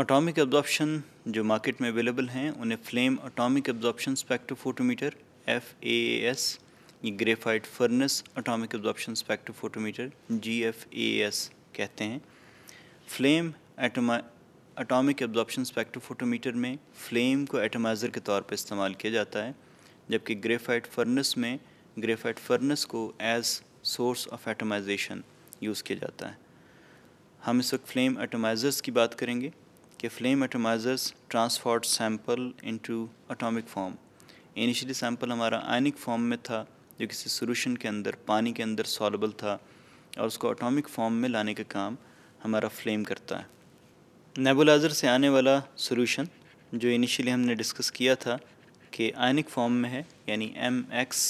atomic absorption जो market में available हैं उन्हें flame atomic absorption spectrophotometer F A S ये graphite furnace atomic absorption spectrophotometer G F A S कहते हैं फ्लेम एटोमा अटोमिक एब्जॉर्प्शन स्पेक्ट्रोफोटोमीटर में फ्लेम को एटमाइज़र के तौर पर इस्तेमाल किया जाता है जबकि ग्रेफाइट फर्नेस में ग्रेफाइट फर्नेस को as source of atomization use किया जाता है हम इस वक्त फ्लेम एटमाइज़र्स की बात करेंगे कि flame atomizers transformed sample into atomic form initially sample हमारा आयनिक फॉर्म में था जो किसी सोलूशन के अंदर पानी के अंदर सॉलेबल था और उसको एटॉमिक फॉर्म में लाने का काम हमारा फ्लेम करता है नेबुलाइज़र से आने वाला सोलूशन जो इनिशियली हमने डिस्कस किया था कि आयनिक फॉर्म में है यानी एम एक्स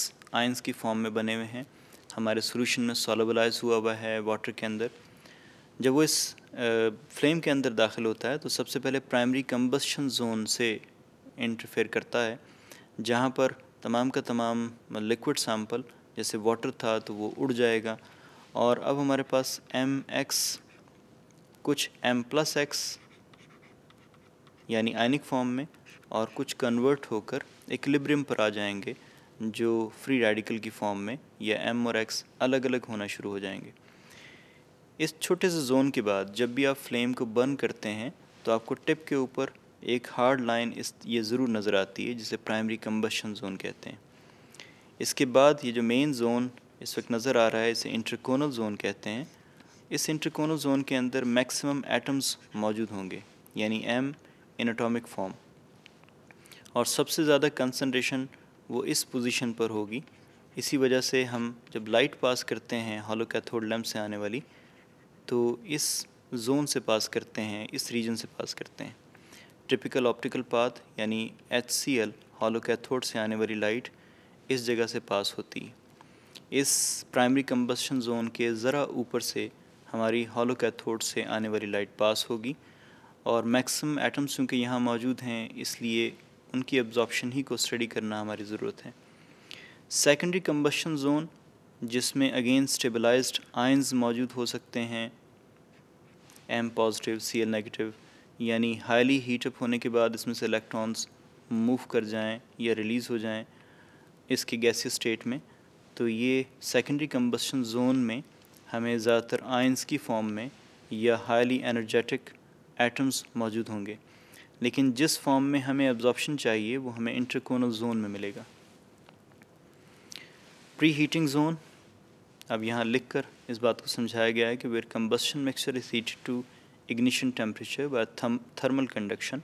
आइंस की फॉर्म में बने हुए हैं हमारे सोलूशन में सॉलेबलाइज हुआ हुआ है वाटर के अंदर जब वो इस फ्लेम के अंदर दाखिल होता है तो सबसे पहले प्राइमरी कम्बसन जोन से इंटरफेयर करता है जहाँ पर तमाम का तमाम लिक्विड सैम्पल जैसे वाटर था तो वो उड़ जाएगा और अब हमारे पास एम एक्स कुछ एम प्लस एक्स यानी आयनिक फॉर्म में और कुछ कन्वर्ट होकर इक्लिब्रियम पर आ जाएंगे जो फ्री रेडिकल की फॉर्म में या एम और एक्स अलग अलग होना शुरू हो जाएंगे इस छोटे से जोन के बाद जब भी आप फ्लेम को बर्न करते हैं तो आपको टिप के ऊपर एक हार्ड लाइन इस ये ज़रूर नज़र आती है जिसे प्राइमरी कम्बशन जोन कहते हैं इसके बाद ये जो मेन जोन इस वक्त नज़र आ रहा है इसे इंटरकोनल जोन कहते हैं इस इंटरकोनल जोन के अंदर मैक्सिमम एटम्स मौजूद होंगे यानी एम इन एटॉमिक फॉर्म और सबसे ज़्यादा कंसनट्रेशन वो इस पोजीशन पर होगी इसी वजह से हम जब लाइट पास करते हैं हॉलो कैथोड लैम्प से आने वाली तो इस जोन से पास करते हैं इस रीजन से पास करते हैं ट्रिपिकल ऑप्टिकल पाथ यानी H C L hollow cathode से आने वाली लाइट इस जगह से पास होती है इस प्राइमरी कंबस्शन जोन के ज़रा ऊपर से हमारी हॉलो कैथोड से आने वाली लाइट पास होगी और मैक्सिमम एटम्स क्योंकि यहाँ मौजूद हैं इसलिए उनकी एब्जॉर्प्शन ही को स्टडी करना हमारी ज़रूरत है सेकेंडरी कंबस्शन जोन जिसमें अगेन स्टेबलाइज्ड आयंस मौजूद हो सकते हैं M positive C L negative यानी हाईली हीटअप होने के बाद इसमें से इलेक्ट्रॉन्स मूव कर जाएं या रिलीज़ हो जाएं इसके गैसीय स्टेट में तो ये सेकेंडरी कम्बसन जोन में हमें ज़्यादातर आयंस की फॉर्म में या हाईली एनर्जेटिक एटम्स मौजूद होंगे लेकिन जिस फॉर्म में हमें एब्जॉर्प्शन चाहिए वो हमें इंटरकोनल जोन में मिलेगा प्री हीटिंग जोन अब यहाँ लिख कर इस बात को समझाया गया है कि where combustion mixture is heat to ignition temperature by thermal conduction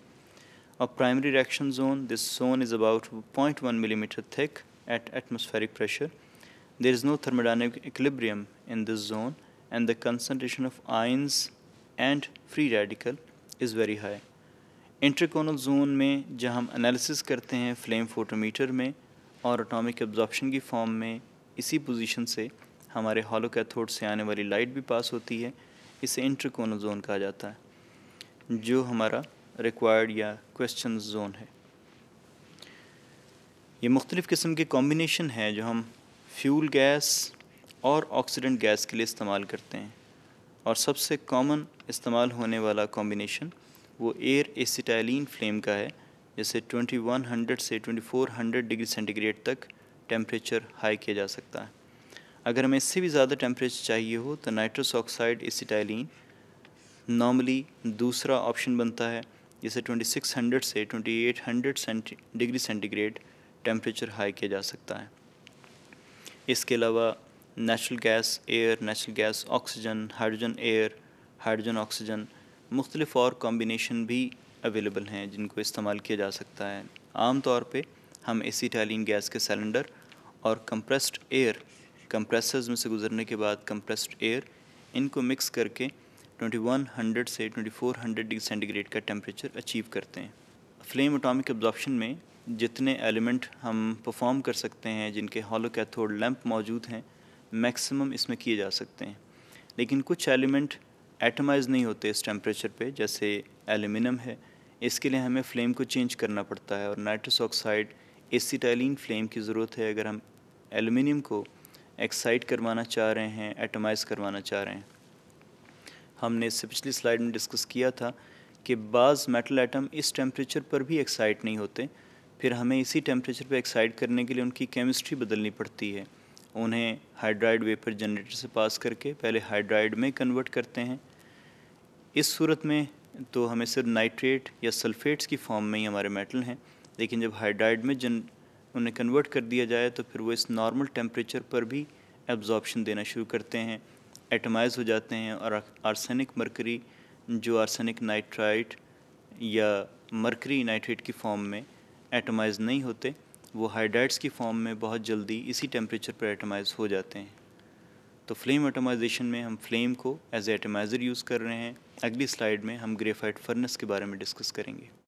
और primary reaction zone this zone is about point one millimetre thick at atmospheric pressure there is no thermodynamic equilibrium in this zone and the concentration of ions and free radical is very high interconal zone में जहाँ हम analysis करते हैं flame photometer में और atomic absorption की form में इसी पोजिशन से हमारे हॉलो कैथोड से आने वाली लाइट भी पास होती है इसे जोन कहा जाता है जो हमारा रिक्वायर्ड या क्वेश्चन जोन है ये मुख्तलिफ़ किस्म के कॉम्बिनेशन है जो हम फ्यूल गैस और ऑक्सीडेंट गैस के लिए इस्तेमाल करते हैं और सबसे कॉमन इस्तेमाल होने वाला कॉम्बिनेशन वो एयर एसिटाइलिन फ्लेम का है जिसे 2100 से 2400 डिग्री सेंटीग्रेड तक टेम्परेचर हाई किया जा सकता है अगर हमें इससे भी ज़्यादा टेम्परेचर चाहिए हो तो नाइट्रस ऑक्साइड इसिटाइलिन नॉर्मली दूसरा ऑप्शन बनता है जिसे 2600 से 2800 eight degree centigrade temperature high किया जा सकता है इसके अलावा natural gas air natural gas oxygen hydrogen air hydrogen oxygen मुख्तलिफ और कॉम्बिनेशन भी अवेलेबल हैं जिनको इस्तेमाल किया जा सकता है आम तौर पे हम एसीटाइलिन गैस के सिलेंडर और कंप्रेस्ड एयर कंप्रेसर्स में से गुजरने के बाद कंप्रेस्ड एयर इनको मिक्स करके 2100 से 2400 डिग्री सेंटीग्रेड का टेम्परेचर अचीव करते हैं फ्लेम अटोमिक एब्जॉर्प्शन में जितने एलिमेंट हम परफॉर्म कर सकते हैं जिनके हॉलो कैथोड लैम्प मौजूद हैं मैक्सिमम इसमें किए जा सकते हैं लेकिन कुछ एलिमेंट एटमाइज नहीं होते इस टेम्परेचर पे जैसे एल्यूमिनियम है इसके लिए हमें फ्लेम को चेंज करना पड़ता है और नाइट्रस ऑक्साइड एसीटाइलिन फ्लेम की ज़रूरत है अगर हम एलुमिनियम को एक्साइट करवाना चाह रहे हैं एटमाइज़ करवाना चाह रहे हैं हमने इससे पिछली स्लाइड में डिस्कस किया था कि बाज़ मेटल एटम इस टेम्परेचर पर भी एक्साइट नहीं होते फिर हमें इसी टेम्परेचर पर एक्साइट करने के लिए उनकी केमिस्ट्री बदलनी पड़ती है उन्हें हाइड्राइड वेपर जनरेटर से पास करके पहले हाइड्राइड में कन्वर्ट करते हैं इस सूरत में तो हमें सिर्फ नाइट्रेट या सल्फेट्स की फॉर्म में ही हमारे मेटल हैं लेकिन जब हाइड्राइड में जन उन्हें कन्वर्ट कर दिया जाए तो फिर वो इस नॉर्मल टेम्परेचर पर भी एब्जॉर्बशन देना शुरू करते हैं एटमाइज हो जाते हैं और आर्सेनिक मरकरी जो आर्सेनिक नाइट्राइट या मरकरी नाइट्रेट की फॉर्म में एटमाइज नहीं होते वो हाइड्राइट्स की फॉर्म में बहुत जल्दी इसी टेम्परेचर पर एटमाइज हो जाते हैं तो फ्लेम एटमाइजेशन में हम फ्लेम को एज एटमाइज़र यूज़ कर रहे हैं अगली स्लाइड में हम ग्रेफाइट फर्नेस के बारे में डिस्कस करेंगे